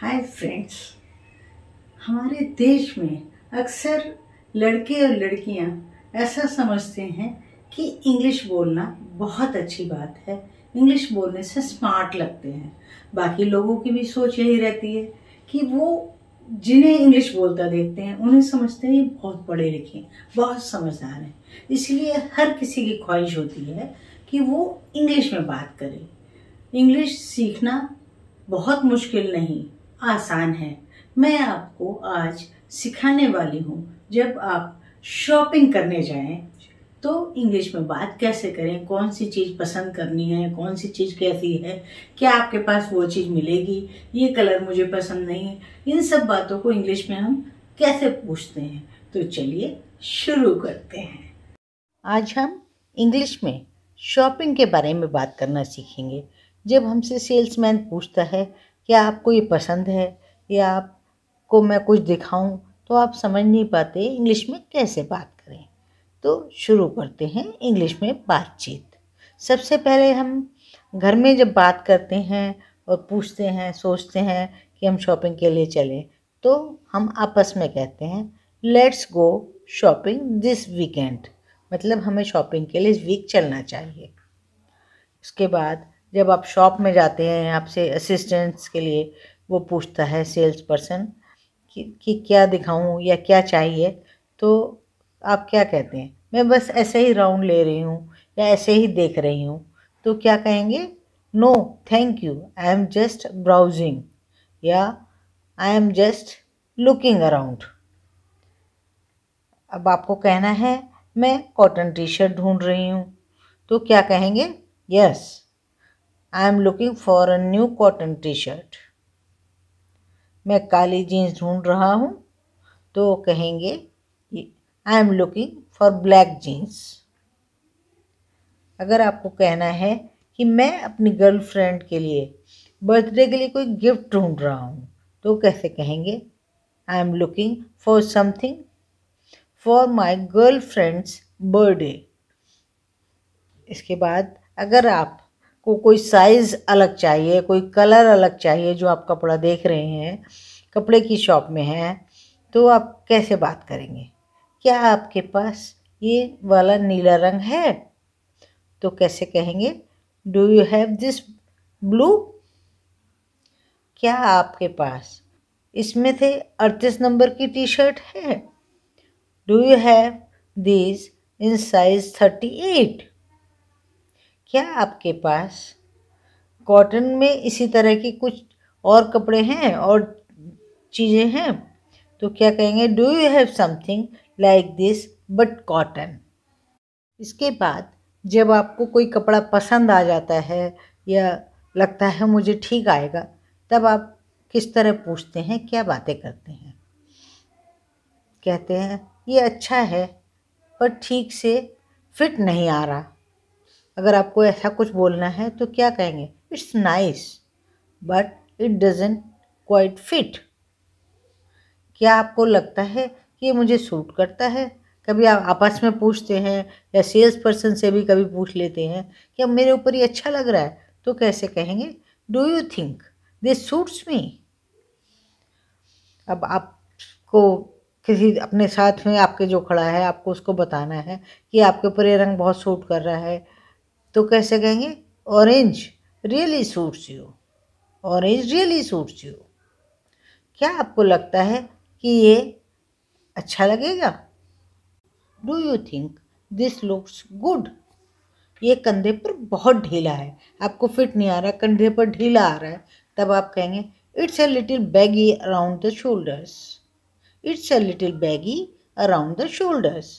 hi friends हमारे देश में अक्सर लड़के और लड़कियां ऐसा समझते हैं कि इंग्लिश बोलना बहुत अच्छी बात है इंग्लिश बोलने से स्मार्ट लगते हैं बाकी लोगों की भी सोच यही रहती है कि वो जिन्हें इंग्लिश बोलता देखते हैं उन्हें समझते हैं बहुत पढ़े लिखे हैं बहुत समझदार हैं इसलिए हर किसी की ख्वाहिश होती है कि वो इंग्लिश में बात करें इंग्लिश सीखना बहुत मुश्किल नहीं आसान है मैं आपको आज सिखाने वाली हूँ जब आप शॉपिंग करने जाएं तो इंग्लिश में बात कैसे करें कौन सी चीज़ पसंद करनी है कौन सी चीज़ कैसी है क्या आपके पास वो चीज़ मिलेगी ये कलर मुझे पसंद नहीं है इन सब बातों को इंग्लिश में हम कैसे पूछते हैं तो चलिए शुरू करते हैं आज हम इंग्लिश में शॉपिंग के बारे में बात करना सीखेंगे जब हमसे सेल्समैन पूछता है क्या आपको ये पसंद है या आपको मैं कुछ दिखाऊं तो आप समझ नहीं पाते इंग्लिश में कैसे बात करें तो शुरू करते हैं इंग्लिश में बातचीत सबसे पहले हम घर में जब बात करते हैं और पूछते हैं सोचते हैं कि हम शॉपिंग के लिए चलें तो हम आपस में कहते हैं let's go shopping this weekend मतलब हमें शॉपिंग के लिए इस वीक चलना चाहिए उसके बाद जब आप शॉप में जाते हैं आपसे असिस्टेंट्स के लिए वो पूछता है सेल्स पर्सन कि, कि क्या दिखाऊं या क्या चाहिए तो आप क्या कहते हैं मैं बस ऐसे ही राउंड ले रही हूँ या ऐसे ही देख रही हूँ तो क्या कहेंगे no thank you I am just browsing या I am just looking around अब आपको कहना है मैं कॉटन टी शर्ट ढूँढ रही हूँ तो क्या कहेंगे yes yes, I am looking for a new cotton T shirt मैं काली जीन्स ढूंढ रहा हूँ तो कहेंगे I am looking for black jeans अगर आपको कहना है कि मैं अपनी गर्लफ्रेंड के लिए बर्थडे के लिए कोई गिफ्ट ढूंढ रहा हूँ तो कैसे कहेंगे I am looking for something for my girlfriend's birthday इसके बाद अगर आप को कोई साइज़ अलग चाहिए कोई कलर अलग चाहिए जो आप कपड़ा देख रहे हैं कपड़े की शॉप में है तो आप कैसे बात करेंगे क्या आपके पास ये वाला नीला रंग है तो कैसे कहेंगे do you have this blue क्या आपके पास इसमें थे अड़तीस नंबर की टी शर्ट है do you have this in size thirty eight क्या आपके पास कॉटन में इसी तरह की कुछ और कपड़े हैं और चीज़ें हैं तो क्या कहेंगे do you have something like this but cotton इसके बाद जब आपको कोई कपड़ा पसंद आ जाता है या लगता है मुझे ठीक आएगा तब आप किस तरह पूछते हैं क्या बातें करते हैं कहते हैं ये अच्छा है पर ठीक से फिट नहीं आ रहा अगर आपको ऐसा कुछ बोलना है तो क्या कहेंगे it's nice but it doesn't quite fit क्या आपको लगता है कि ये मुझे सूट करता है कभी आप आपस में पूछते हैं या सेल्स पर्सन से भी कभी पूछ लेते हैं कि अब मेरे ऊपर ये अच्छा लग रहा है तो कैसे कहेंगे do you think this suits me अब आपको किसी अपने साथ में आपके जो खड़ा है आपको उसको बताना है कि आपके ऊपर ये रंग बहुत सूट कर रहा है तो कैसे कहेंगे orange really suits you orange really suits you क्या आपको लगता है कि ये अच्छा लगेगा do you think this looks good ये कंधे पर बहुत ढीला है आपको फिट नहीं आ रहा कंधे पर ढीला आ रहा है तब आप कहेंगे it's a little baggy around the shoulders it's a little baggy around the shoulders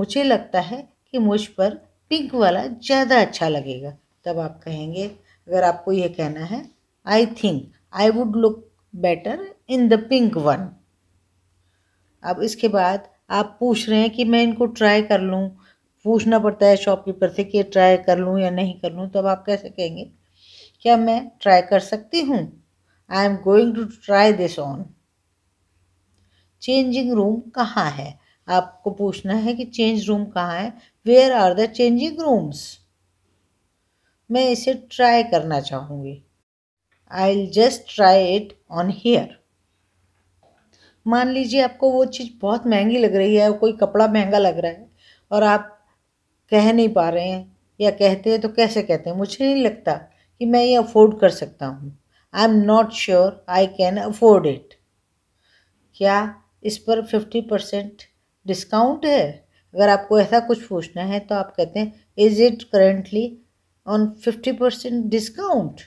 मुझे लगता है कि मुझ पर पिंक वाला ज़्यादा अच्छा लगेगा तब आप कहेंगे अगर आपको ये कहना है I think I would look better in the pink one अब इसके बाद आप पूछ रहे हैं कि मैं इनको ट्राई कर लूँ पूछना पड़ता है शॉपकीपर से कि ट्राई कर लूँ या नहीं कर लूँ तब आप कैसे कहेंगे क्या मैं ट्राई कर सकती हूँ I am going to try this on changing room कहाँ है आपको पूछना है कि चेंज रूम कहाँ है where are the changing rooms मैं इसे ट्राई करना चाहूँगी I will just try it on here मान लीजिए आपको वो चीज़ बहुत महंगी लग रही है कोई कपड़ा महंगा लग रहा है और आप कह नहीं पा रहे हैं या कहते हैं तो कैसे कहते हैं मुझे नहीं लगता कि मैं ये अफोर्ड कर सकता हूँ I am not sure I can afford it क्या इस पर फिफ्टी परसेंट डिस्काउंट है अगर आपको ऐसा कुछ पूछना है तो आप कहते हैं is it currently on fifty percent discount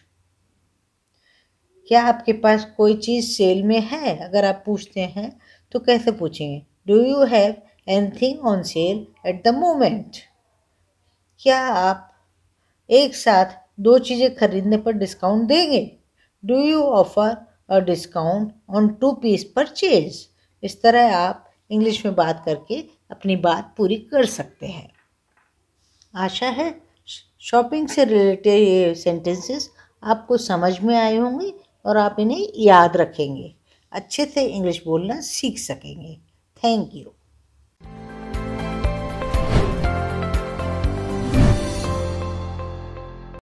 क्या आपके पास कोई चीज़ सेल में है अगर आप पूछते हैं तो कैसे पूछेंगे do you have anything on sale at the moment क्या आप एक साथ दो चीज़ें खरीदने पर डिस्काउंट देंगे do you offer a discount on two piece purchase इस तरह आप इंग्लिश में बात करके अपनी बात पूरी कर सकते हैं आशा है शॉपिंग से रिलेटेड ये सेंटेंसेस आपको समझ में आए होंगे और आप इन्हें याद रखेंगे अच्छे से इंग्लिश बोलना सीख सकेंगे थैंक यू